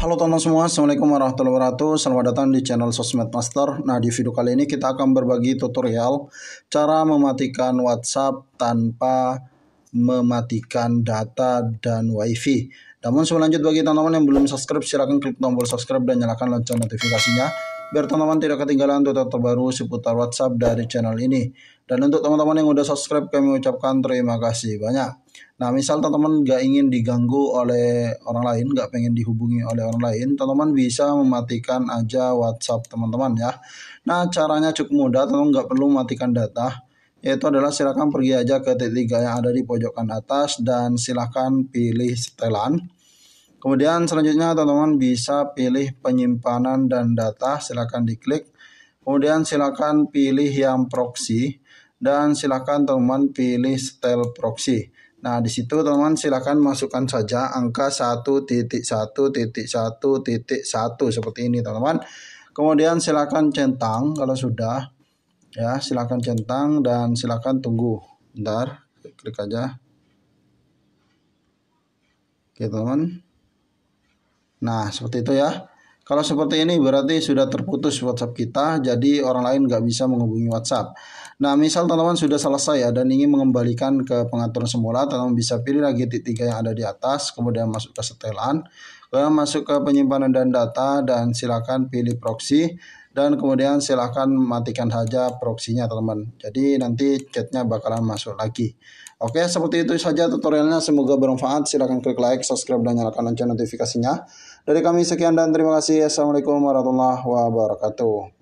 Halo teman-teman semua, Assalamualaikum warahmatullahi wabarakatuh Selamat datang di channel Sosmed Master Nah di video kali ini kita akan berbagi tutorial Cara mematikan WhatsApp tanpa mematikan data dan wifi Namun sebelum lanjut bagi teman-teman yang belum subscribe Silahkan klik tombol subscribe dan nyalakan lonceng notifikasinya biar teman-teman tidak ketinggalan tutorial terbaru seputar WhatsApp dari channel ini. Dan untuk teman-teman yang udah subscribe kami ucapkan terima kasih banyak. Nah misal teman-teman gak ingin diganggu oleh orang lain, gak pengen dihubungi oleh orang lain, teman-teman bisa mematikan aja WhatsApp teman-teman ya. Nah caranya cukup mudah, teman-teman gak perlu matikan data. Yaitu adalah silakan pergi aja ke titik 3 yang ada di pojokan atas dan silahkan pilih setelan. Kemudian selanjutnya teman-teman bisa pilih penyimpanan dan data, silakan diklik. Kemudian silakan pilih yang proxy dan silakan teman-teman pilih style proxy. Nah, di situ teman-teman silakan masukkan saja angka 1.1.1.1 seperti ini, teman-teman. Kemudian silakan centang kalau sudah. Ya, silakan centang dan silakan tunggu. Bentar, klik aja. Oke, teman-teman. Nah seperti itu ya. Kalau seperti ini berarti sudah terputus WhatsApp kita, jadi orang lain nggak bisa menghubungi WhatsApp. Nah, misal teman-teman sudah selesai ya dan ingin mengembalikan ke pengaturan semula, teman-teman bisa pilih lagi titik tiga yang ada di atas, kemudian masuk ke setelan, kemudian masuk ke penyimpanan dan data, dan silakan pilih proxy, dan kemudian silakan matikan saja proxynya teman-teman. Jadi nanti chatnya bakalan masuk lagi. Oke, seperti itu saja tutorialnya. Semoga bermanfaat. Silakan klik like, subscribe, dan nyalakan lonceng notifikasinya. Dari kami sekian dan terima kasih. Assalamualaikum warahmatullahi wabarakatuh.